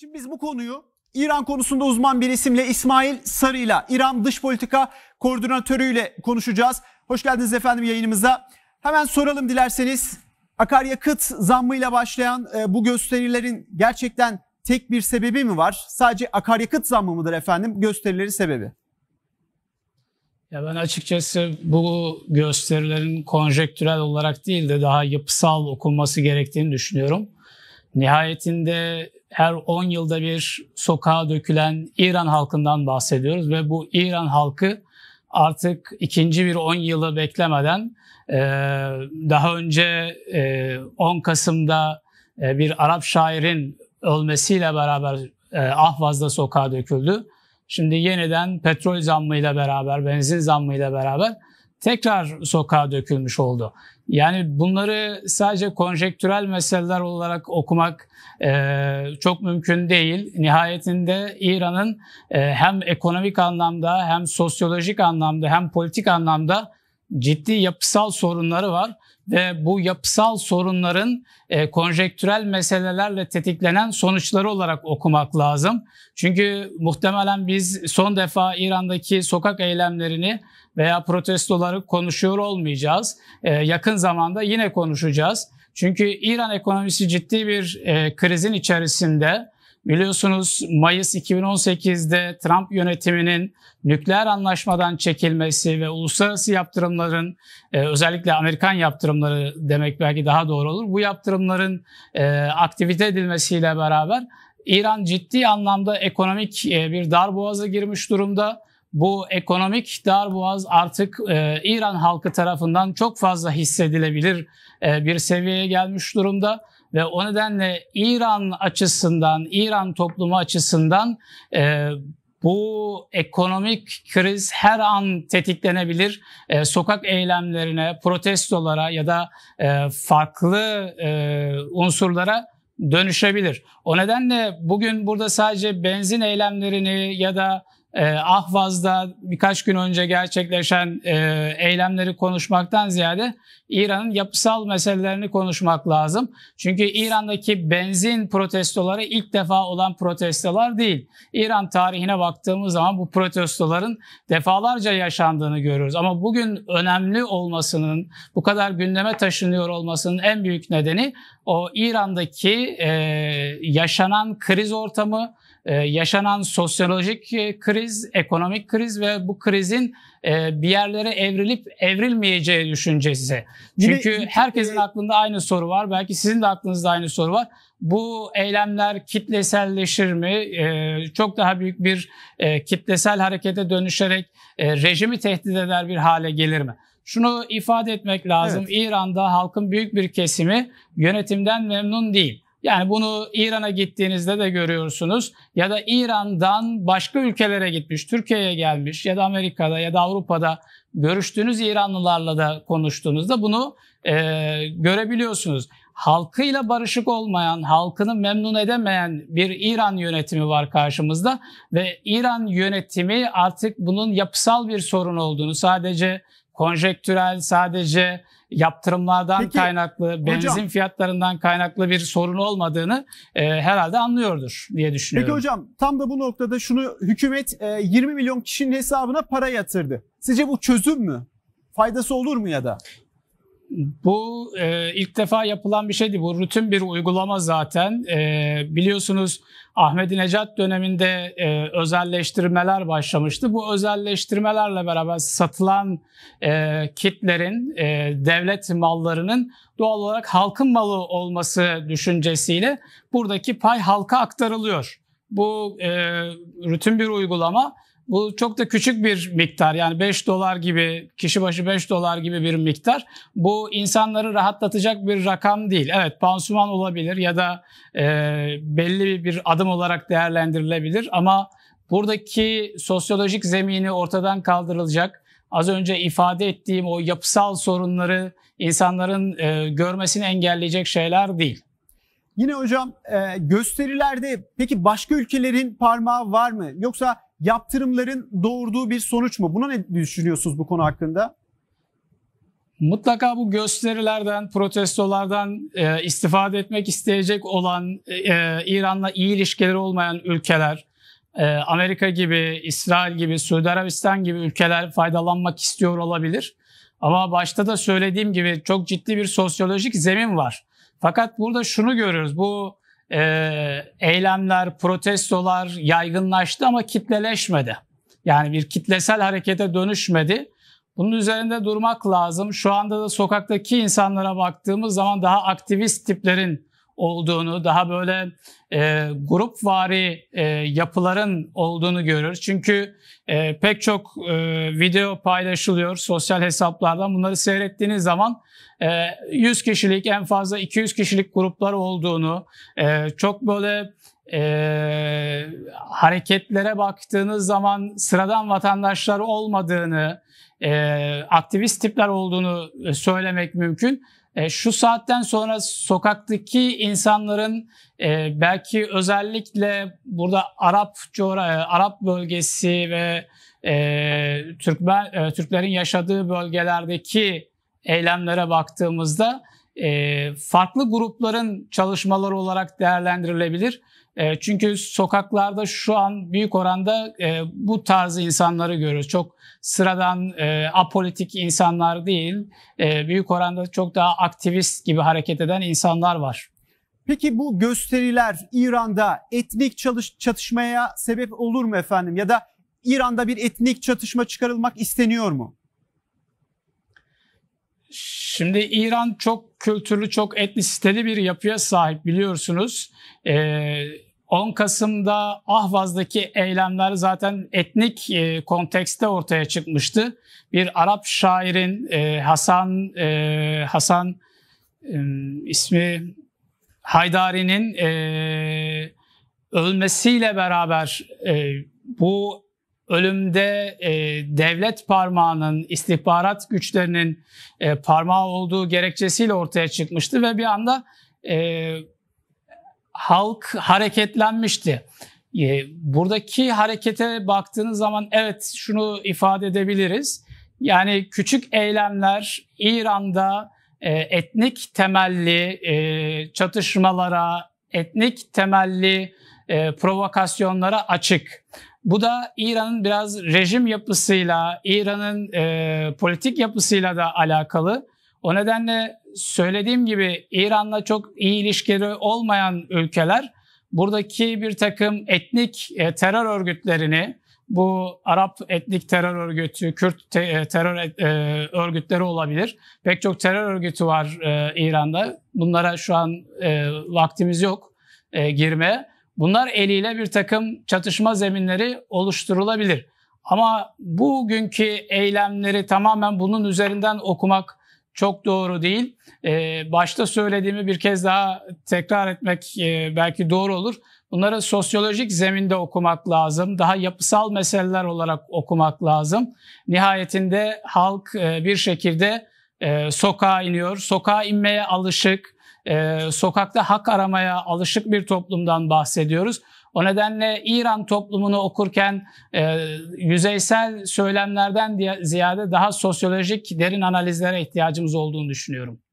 Şimdi biz bu konuyu İran konusunda uzman bir isimle İsmail Sarı'yla İran Dış Politika Koordinatörü'yle konuşacağız. Hoş geldiniz efendim yayınımıza. Hemen soralım dilerseniz. Akaryakıt zammıyla başlayan e, bu gösterilerin gerçekten tek bir sebebi mi var? Sadece akaryakıt zammı mıdır efendim gösterileri sebebi? Ya ben açıkçası bu gösterilerin konjektürel olarak değil de daha yapısal okunması gerektiğini düşünüyorum. Nihayetinde her 10 yılda bir sokağa dökülen İran halkından bahsediyoruz ve bu İran halkı artık ikinci bir 10 yılı beklemeden e, daha önce 10 e, Kasım'da e, bir Arap şairin ölmesiyle beraber Ahvaz'da sokağa döküldü. Şimdi yeniden petrol zammıyla beraber, benzin zammıyla beraber tekrar sokağa dökülmüş oldu. Yani bunları sadece konjektürel meseleler olarak okumak e, çok mümkün değil. Nihayetinde İran'ın e, hem ekonomik anlamda hem sosyolojik anlamda hem politik anlamda ciddi yapısal sorunları var ve bu yapısal sorunların e, konjektürel meselelerle tetiklenen sonuçları olarak okumak lazım. Çünkü muhtemelen biz son defa İran'daki sokak eylemlerini veya protestoları konuşuyor olmayacağız. E, yakın zamanda yine konuşacağız. Çünkü İran ekonomisi ciddi bir e, krizin içerisinde. Biliyorsunuz Mayıs 2018'de Trump yönetiminin nükleer anlaşmadan çekilmesi ve uluslararası yaptırımların e, özellikle Amerikan yaptırımları demek belki daha doğru olur. Bu yaptırımların e, aktivite edilmesiyle beraber İran ciddi anlamda ekonomik bir darboğaza girmiş durumda bu ekonomik darboğaz artık e, İran halkı tarafından çok fazla hissedilebilir e, bir seviyeye gelmiş durumda ve o nedenle İran açısından, İran toplumu açısından e, bu ekonomik kriz her an tetiklenebilir. E, sokak eylemlerine, protestolara ya da e, farklı e, unsurlara dönüşebilir. O nedenle bugün burada sadece benzin eylemlerini ya da ee, Ahvaz'da birkaç gün önce gerçekleşen e, eylemleri konuşmaktan ziyade İran'ın yapısal meselelerini konuşmak lazım. Çünkü İran'daki benzin protestoları ilk defa olan protestolar değil. İran tarihine baktığımız zaman bu protestoların defalarca yaşandığını görüyoruz. Ama bugün önemli olmasının, bu kadar gündeme taşınıyor olmasının en büyük nedeni o İran'daki e, yaşanan kriz ortamı, e, yaşanan sosyolojik kriz kriz, ekonomik kriz ve bu krizin e, bir yerlere evrilip evrilmeyeceği düşüncesi. Çünkü herkesin aklında aynı soru var. Belki sizin de aklınızda aynı soru var. Bu eylemler kitleselleşir mi? E, çok daha büyük bir e, kitlesel harekete dönüşerek e, rejimi tehdit eder bir hale gelir mi? Şunu ifade etmek lazım. Evet. İran'da halkın büyük bir kesimi yönetimden memnun değil. Yani bunu İran'a gittiğinizde de görüyorsunuz ya da İran'dan başka ülkelere gitmiş, Türkiye'ye gelmiş ya da Amerika'da ya da Avrupa'da görüştüğünüz İranlılarla da konuştuğunuzda bunu e, görebiliyorsunuz. Halkıyla barışık olmayan, halkını memnun edemeyen bir İran yönetimi var karşımızda ve İran yönetimi artık bunun yapısal bir sorun olduğunu sadece konjektürel, sadece yaptırımlardan Peki, kaynaklı, benzin hocam, fiyatlarından kaynaklı bir sorun olmadığını e, herhalde anlıyordur diye düşünüyorum. Peki hocam tam da bu noktada şunu hükümet e, 20 milyon kişinin hesabına para yatırdı. Sizce bu çözüm mü? Faydası olur mu ya da? Bu e, ilk defa yapılan bir şeydi. Bu rutin bir uygulama zaten. E, biliyorsunuz Ahmet Necat döneminde e, özelleştirmeler başlamıştı. Bu özelleştirmelerle beraber satılan e, kitlerin, e, devlet mallarının doğal olarak halkın malı olması düşüncesiyle buradaki pay halka aktarılıyor. Bu e, rutin bir uygulama bu çok da küçük bir miktar yani 5 dolar gibi kişi başı 5 dolar gibi bir miktar. Bu insanları rahatlatacak bir rakam değil. Evet pansuman olabilir ya da e, belli bir adım olarak değerlendirilebilir ama buradaki sosyolojik zemini ortadan kaldırılacak. Az önce ifade ettiğim o yapısal sorunları insanların e, görmesini engelleyecek şeyler değil. Yine hocam e, gösterilerde peki başka ülkelerin parmağı var mı? Yoksa yaptırımların doğurduğu bir sonuç mu? Buna ne düşünüyorsunuz bu konu hakkında? Mutlaka bu gösterilerden, protestolardan e, istifade etmek isteyecek olan e, e, İran'la iyi ilişkileri olmayan ülkeler, e, Amerika gibi, İsrail gibi, Suudi Arabistan gibi ülkeler faydalanmak istiyor olabilir. Ama başta da söylediğim gibi çok ciddi bir sosyolojik zemin var. Fakat burada şunu görüyoruz. Bu e, eylemler, protestolar yaygınlaştı ama kitleleşmedi. Yani bir kitlesel harekete dönüşmedi. Bunun üzerinde durmak lazım. Şu anda da sokaktaki insanlara baktığımız zaman daha aktivist tiplerin olduğunu, daha böyle e, grup e, yapıların olduğunu görür Çünkü e, pek çok e, video paylaşılıyor sosyal hesaplardan. Bunları seyrettiğiniz zaman e, 100 kişilik en fazla 200 kişilik gruplar olduğunu, e, çok böyle e, hareketlere baktığınız zaman sıradan vatandaşlar olmadığını, e, aktivist tipler olduğunu e, söylemek mümkün. E, şu saatten sonra sokaktaki insanların e, belki özellikle burada Arap coğra- e, Arap bölgesi ve e, Türkmen e, Türklerin yaşadığı bölgelerdeki eylemlere baktığımızda e, farklı grupların çalışmaları olarak değerlendirilebilir. E, çünkü sokaklarda şu an büyük oranda e, bu tarzı insanları görüyoruz. Çok sıradan e, apolitik insanlar değil, e, büyük oranda çok daha aktivist gibi hareket eden insanlar var. Peki bu gösteriler İran'da etnik çalış çatışmaya sebep olur mu efendim? Ya da İran'da bir etnik çatışma çıkarılmak isteniyor mu? Şimdi İran çok kültürlü, çok etnisiteli bir yapıya sahip biliyorsunuz. Ee, 10 Kasım'da Ahvaz'daki eylemler zaten etnik e, kontekste ortaya çıkmıştı. Bir Arap şairin e, Hasan e, Hasan e, ismi Haydari'nin e, ölmesiyle beraber e, bu ölümde e, devlet parmağının, istihbarat güçlerinin e, parmağı olduğu gerekçesiyle ortaya çıkmıştı ve bir anda e, halk hareketlenmişti. E, buradaki harekete baktığınız zaman evet şunu ifade edebiliriz. Yani küçük eylemler İran'da e, etnik temelli e, çatışmalara, etnik temelli e, provokasyonlara açık. Bu da İran'ın biraz rejim yapısıyla, İran'ın e, politik yapısıyla da alakalı. O nedenle söylediğim gibi İran'la çok iyi ilişkileri olmayan ülkeler buradaki bir takım etnik e, terör örgütlerini, bu Arap etnik terör örgütü, Kürt te- e, terör e, örgütleri olabilir. Pek çok terör örgütü var e, İran'da. Bunlara şu an e, vaktimiz yok e, girmeye. Bunlar eliyle bir takım çatışma zeminleri oluşturulabilir. Ama bugünkü eylemleri tamamen bunun üzerinden okumak çok doğru değil. Ee, başta söylediğimi bir kez daha tekrar etmek e, belki doğru olur. Bunları sosyolojik zeminde okumak lazım. Daha yapısal meseleler olarak okumak lazım. Nihayetinde halk e, bir şekilde e, sokağa iniyor. Sokağa inmeye alışık, e, sokakta hak aramaya alışık bir toplumdan bahsediyoruz. O nedenle İran toplumunu okurken e, yüzeysel söylemlerden ziyade daha sosyolojik derin analizlere ihtiyacımız olduğunu düşünüyorum.